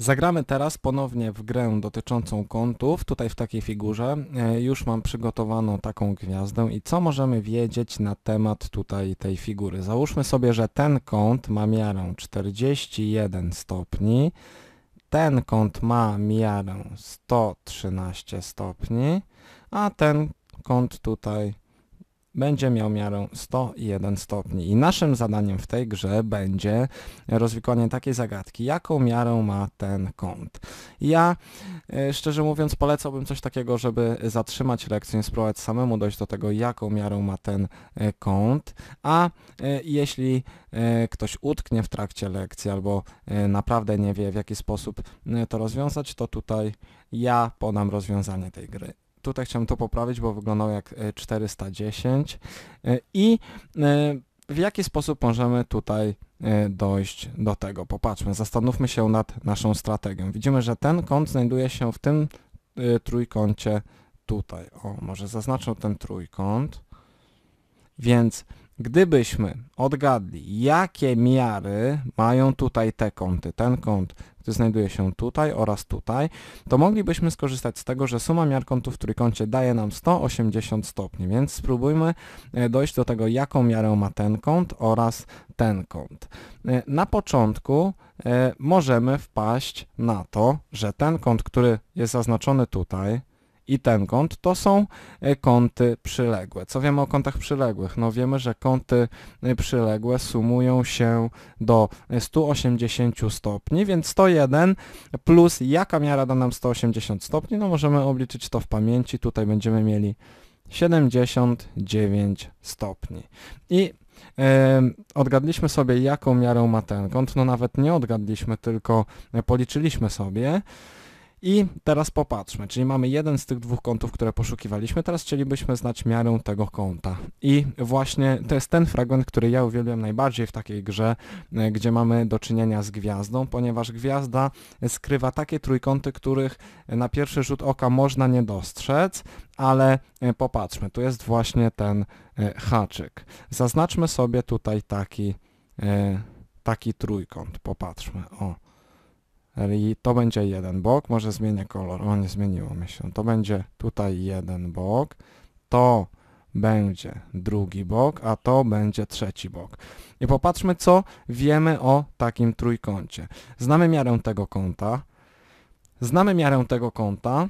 Zagramy teraz ponownie w grę dotyczącą kątów, tutaj w takiej figurze. E, już mam przygotowaną taką gwiazdę i co możemy wiedzieć na temat tutaj tej figury. Załóżmy sobie, że ten kąt ma miarę 41 stopni, ten kąt ma miarę 113 stopni, a ten kąt tutaj będzie miał miarę 101 stopni. I naszym zadaniem w tej grze będzie rozwikłanie takiej zagadki, jaką miarę ma ten kąt. Ja e, szczerze mówiąc polecałbym coś takiego, żeby zatrzymać lekcję, spróbować samemu dojść do tego, jaką miarę ma ten e, kąt, a e, jeśli ktoś utknie w trakcie lekcji albo naprawdę nie wie w jaki sposób to rozwiązać, to tutaj ja podam rozwiązanie tej gry tutaj chciałem to poprawić, bo wyglądał jak 410 e, e, i e, w jaki sposób możemy tutaj dojść do tego. Popatrzmy, zastanówmy się nad naszą strategią. Widzimy, że ten kąt znajduje się w tym trójkącie tutaj. O, może zaznaczę ten trójkąt. Więc Gdybyśmy odgadli, jakie miary mają tutaj te kąty, ten kąt, który znajduje się tutaj oraz tutaj, to moglibyśmy skorzystać z tego, że suma miar kątów w trójkącie daje nam 180 stopni, więc spróbujmy e, dojść do tego, jaką miarę ma ten kąt oraz ten kąt. E, na początku e, możemy wpaść na to, że ten kąt, który jest zaznaczony tutaj, i ten kąt, to są e, kąty przyległe. Co wiemy o kątach przyległych? No wiemy, że kąty e, przyległe sumują się do 180 e, stopni, więc 101 plus jaka miara da nam 180 stopni? No możemy obliczyć to w pamięci, tutaj będziemy mieli 79 stopni. I odgadliśmy sobie, jaką miarę ma ten kąt. No nawet nie odgadliśmy, tylko policzyliśmy sobie. I teraz popatrzmy, czyli mamy jeden z tych dwóch kątów, które poszukiwaliśmy, teraz chcielibyśmy znać miarę tego kąta. I właśnie to jest ten fragment, który ja uwielbiam najbardziej w takiej grze, e, gdzie mamy do czynienia z gwiazdą, ponieważ gwiazda skrywa takie trójkąty, których na pierwszy rzut oka można nie dostrzec, ale e, popatrzmy, tu jest właśnie ten e, haczyk. Zaznaczmy sobie tutaj taki, taki trójkąt, popatrzmy, o to będzie jeden bok, może zmienię kolor, o nie zmieniło mi się. To będzie tutaj jeden bok, to będzie drugi bok, a to będzie trzeci bok. I popatrzmy, co wiemy o takim trójkącie. Znamy miarę tego kąta, znamy miarę tego kąta,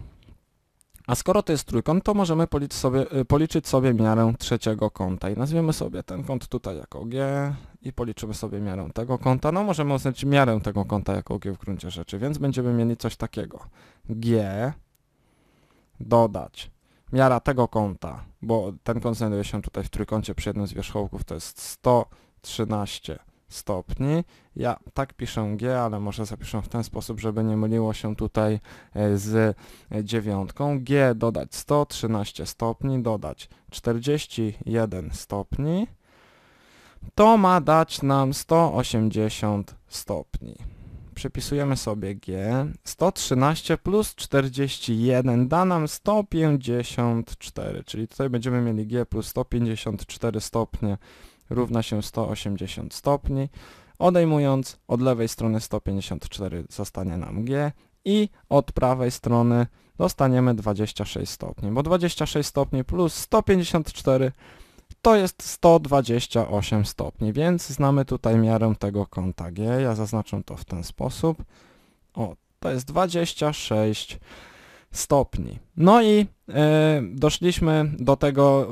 a skoro to jest trójkąt, to możemy policzyć sobie, y, policzyć sobie miarę trzeciego kąta. I nazwiemy sobie ten kąt tutaj jako G i policzymy sobie miarę tego kąta. No możemy uznać miarę tego kąta jako G w gruncie rzeczy, więc będziemy mieli coś takiego. G dodać miara tego kąta, bo ten kąt znajduje się tutaj w trójkącie przy jednym z wierzchołków, to jest 113 stopni. Ja tak piszę G, ale może zapiszę w ten sposób, żeby nie myliło się tutaj e, z e, dziewiątką. G dodać 113 stopni, dodać 41 stopni. To ma dać nam 180 stopni. Przepisujemy sobie G. 113 plus 41 da nam 154, czyli tutaj będziemy mieli G plus 154 stopnie równa się 180 stopni. Odejmując od lewej strony 154 zostanie nam G i od prawej strony dostaniemy 26 stopni, bo 26 stopni plus 154 to jest 128 stopni, więc znamy tutaj miarę tego kąta G. Ja zaznaczę to w ten sposób. O, to jest 26 stopni. No i yy, doszliśmy do tego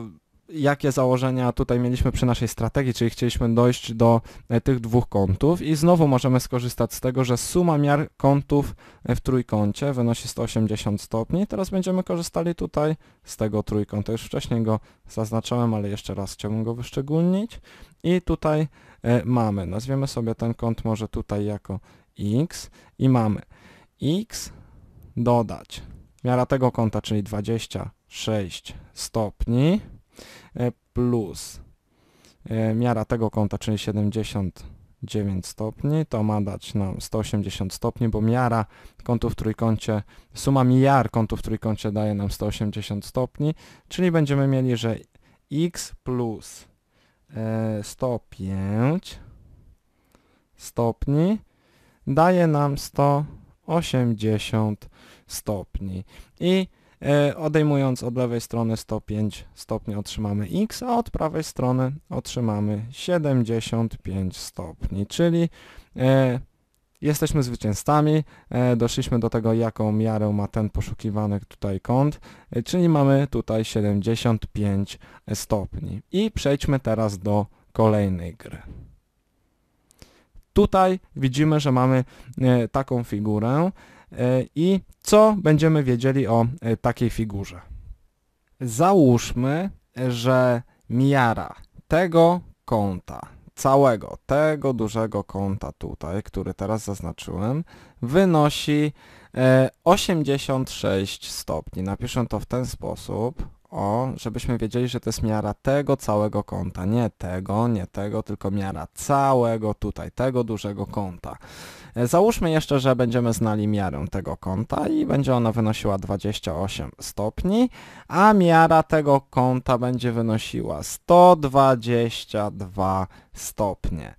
jakie założenia tutaj mieliśmy przy naszej strategii, czyli chcieliśmy dojść do e, tych dwóch kątów i znowu możemy skorzystać z tego, że suma miar kątów e, w trójkącie wynosi 180 stopni. Teraz będziemy korzystali tutaj z tego trójkąta. Już wcześniej go zaznaczałem, ale jeszcze raz chciałbym go wyszczególnić. I tutaj e, mamy, nazwiemy sobie ten kąt może tutaj jako x i mamy x dodać miara tego kąta, czyli 26 stopni E, plus e, miara tego kąta, czyli 79 stopni, to ma dać nam 180 stopni, bo miara kątów w trójkącie, suma miar kątów w trójkącie daje nam 180 stopni, czyli będziemy mieli, że x plus 105 e, stopni daje nam 180 stopni. I E, odejmując od lewej strony 105 stopni otrzymamy x, a od prawej strony otrzymamy 75 stopni, czyli e, jesteśmy zwycięzcami, e, doszliśmy do tego jaką miarę ma ten poszukiwany tutaj kąt, czyli mamy tutaj 75 stopni. I przejdźmy teraz do kolejnej gry. Tutaj widzimy, że mamy taką figurę, E, i co będziemy wiedzieli o e, takiej figurze. Załóżmy, że miara tego kąta, całego tego dużego kąta tutaj, który teraz zaznaczyłem, wynosi 86 e, stopni. Napiszę to w ten sposób o, żebyśmy wiedzieli, że to jest miara tego całego kąta, nie tego, nie tego, tylko miara całego tutaj, tego dużego kąta. E, załóżmy jeszcze, że będziemy znali miarę tego kąta i będzie ona wynosiła 28 stopni, a miara tego kąta będzie wynosiła 122 stopnie.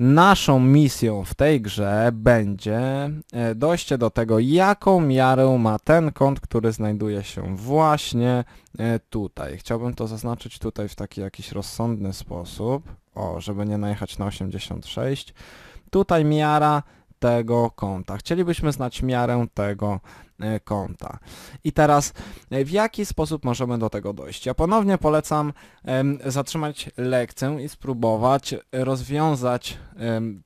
Naszą misją w tej grze będzie e, dojście do tego, jaką miarę ma ten kąt, który znajduje się właśnie e, tutaj. Chciałbym to zaznaczyć tutaj w taki jakiś rozsądny sposób, o, żeby nie najechać na 86. Tutaj miara tego konta. Chcielibyśmy znać miarę tego e, konta. I teraz e, w jaki sposób możemy do tego dojść? Ja ponownie polecam zatrzymać lekcję i spróbować rozwiązać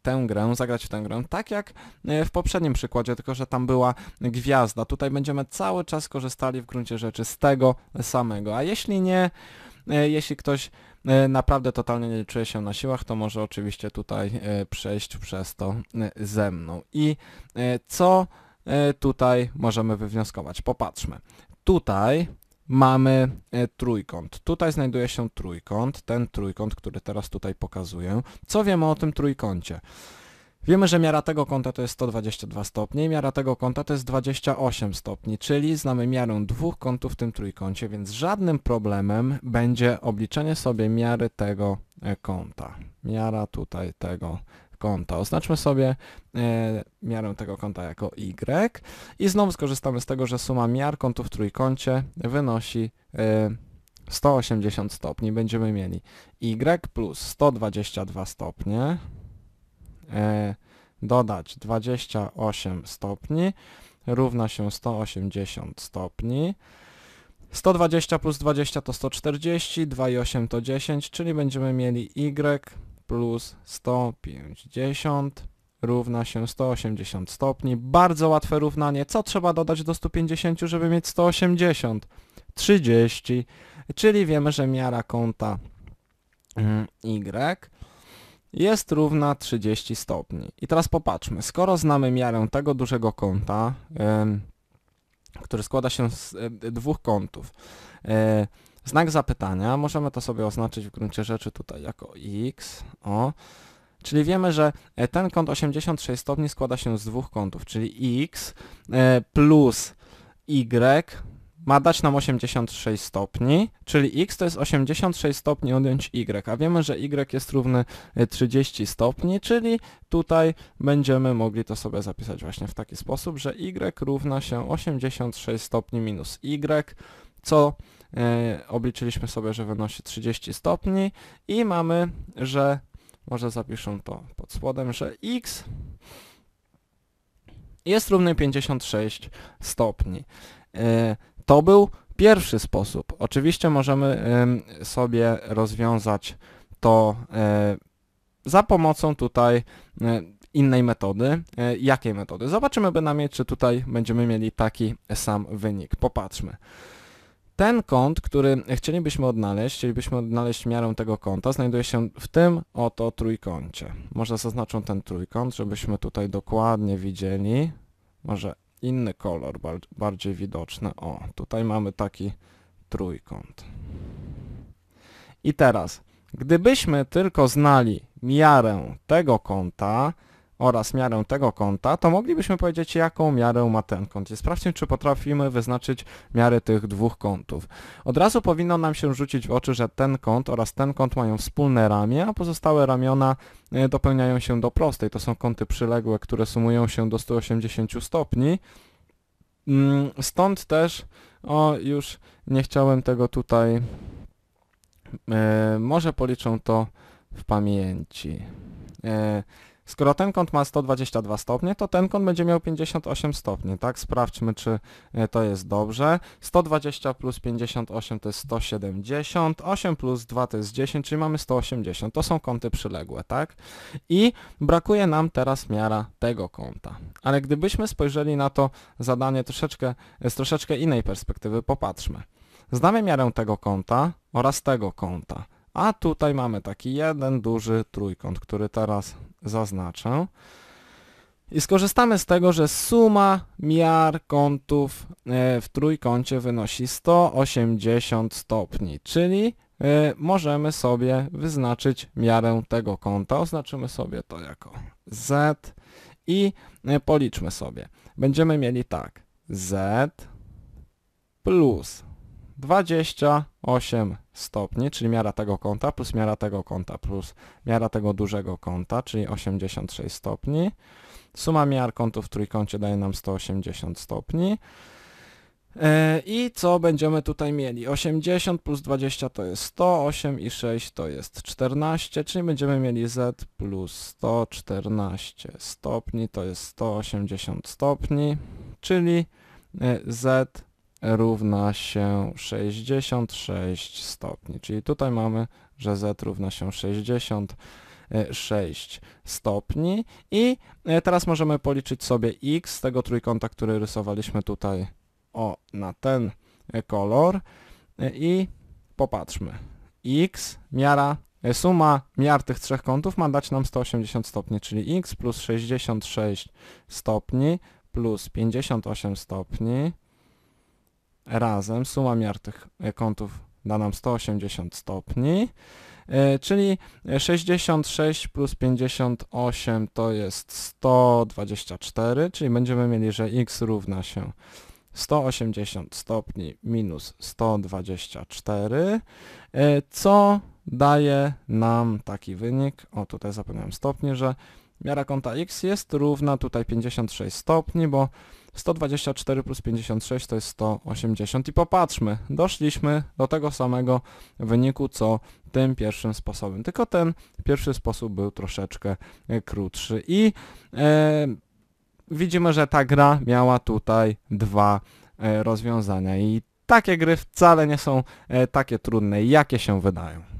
tę grę, zagrać w tę grę, tak jak e, w poprzednim przykładzie, tylko że tam była gwiazda. Tutaj będziemy cały czas korzystali w gruncie rzeczy z tego samego. A jeśli nie, jeśli ktoś E, naprawdę totalnie nie czuję się na siłach, to może oczywiście tutaj e, przejść przez to e, ze mną. I co tutaj możemy wywnioskować? Popatrzmy. Tutaj mamy trójkąt. Tutaj znajduje się trójkąt, ten trójkąt, który teraz tutaj pokazuję. Co wiemy o tym trójkącie? Wiemy, że miara tego kąta to jest 122 stopnie i miara tego kąta to jest 28 stopni, czyli znamy miarę dwóch kątów w tym trójkącie, więc żadnym problemem będzie obliczenie sobie miary tego e, kąta. Miara tutaj tego kąta. Oznaczmy sobie e, miarę tego kąta jako y i znowu skorzystamy z tego, że suma miar kątów w trójkącie wynosi e, 180 stopni. Będziemy mieli y plus 122 stopnie E, dodać 28 stopni równa się 180 stopni. 120 plus 20 to 140, 2 i 8 to 10, czyli będziemy mieli y plus 150 równa się 180 stopni. Bardzo łatwe równanie. Co trzeba dodać do 150, żeby mieć 180? 30, czyli wiemy, że miara kąta mm, y jest równa 30 stopni. I teraz popatrzmy, skoro znamy miarę tego dużego kąta, który składa się z dwóch kątów, znak zapytania, możemy to sobie oznaczyć w gruncie rzeczy tutaj jako x, o, Czyli wiemy, że e, ten kąt 86 stopni składa się z dwóch kątów, czyli x e, plus y ma dać nam 86 stopni, czyli x to jest 86 stopni odjąć y, a wiemy, że y jest równy 30 y, stopni, czyli tutaj będziemy mogli to sobie zapisać właśnie w taki sposób, że y równa się 86 stopni minus y, co y, obliczyliśmy sobie, że wynosi 30 stopni i mamy, że może zapiszę to pod spodem, że x jest równy 56 stopni. Y, to był pierwszy sposób. Oczywiście możemy sobie rozwiązać to e, za pomocą tutaj e, innej metody. E, jakiej metody? Zobaczymy by bynajmniej, czy tutaj będziemy mieli taki sam wynik. Popatrzmy. Ten kąt, który chcielibyśmy odnaleźć, chcielibyśmy odnaleźć miarę tego kąta, znajduje się w tym oto trójkącie. Może zaznaczą ten trójkąt, żebyśmy tutaj dokładnie widzieli. Może inny kolor, bardziej widoczny. O, tutaj mamy taki trójkąt. I teraz, gdybyśmy tylko znali miarę tego kąta, oraz miarę tego kąta, to moglibyśmy powiedzieć, jaką miarę ma ten kąt. I sprawdźmy, czy potrafimy wyznaczyć miary tych dwóch kątów. Od razu powinno nam się rzucić w oczy, że ten kąt oraz ten kąt mają wspólne ramię, a pozostałe ramiona e, dopełniają się do prostej. To są kąty przyległe, które sumują się do 180 stopni. Mm, stąd też, o już nie chciałem tego tutaj, e, może policzę to w pamięci. E, Skoro ten kąt ma 122 stopnie, to ten kąt będzie miał 58 stopni, tak? Sprawdźmy, czy e, to jest dobrze. 120 plus 58 to jest 170, 8 plus 2 to jest 10, czyli mamy 180. To są kąty przyległe, tak? I brakuje nam teraz miara tego kąta. Ale gdybyśmy spojrzeli na to zadanie troszeczkę, z troszeczkę innej perspektywy, popatrzmy. Znamy miarę tego kąta oraz tego kąta. A tutaj mamy taki jeden duży trójkąt, który teraz zaznaczę. I skorzystamy z tego, że suma miar kątów e, w trójkącie wynosi 180 stopni, czyli e, możemy sobie wyznaczyć miarę tego kąta. Oznaczymy sobie to jako z i e, policzmy sobie. Będziemy mieli tak z plus 28 stopni, czyli miara tego kąta plus miara tego kąta plus miara tego dużego kąta, czyli 86 stopni. Suma miar kątów w trójkącie daje nam 180 stopni. E, I co będziemy tutaj mieli? 80 plus 20 to jest 108 i 6 to jest 14, czyli będziemy mieli z plus 114 stopni, to jest 180 stopni, czyli e, z równa się 66 stopni. Czyli tutaj mamy, że z równa się 66 stopni i e, teraz możemy policzyć sobie x z tego trójkąta, który rysowaliśmy tutaj o na ten e, kolor e, i popatrzmy. x miara Suma miar tych trzech kątów ma dać nam 180 stopni, czyli x plus 66 stopni plus 58 stopni razem. Suma miar tych e, kątów da nam 180 stopni, e, czyli 66 plus 58 to jest 124, czyli będziemy mieli, że x równa się 180 stopni minus 124, e, co daje nam taki wynik, o tutaj zapomniałem stopni, że miara kąta x jest równa tutaj 56 stopni, bo 124 plus 56 to jest 180 i popatrzmy, doszliśmy do tego samego wyniku co tym pierwszym sposobem, tylko ten pierwszy sposób był troszeczkę e, krótszy i e, widzimy, że ta gra miała tutaj dwa e, rozwiązania i takie gry wcale nie są e, takie trudne, jakie się wydają.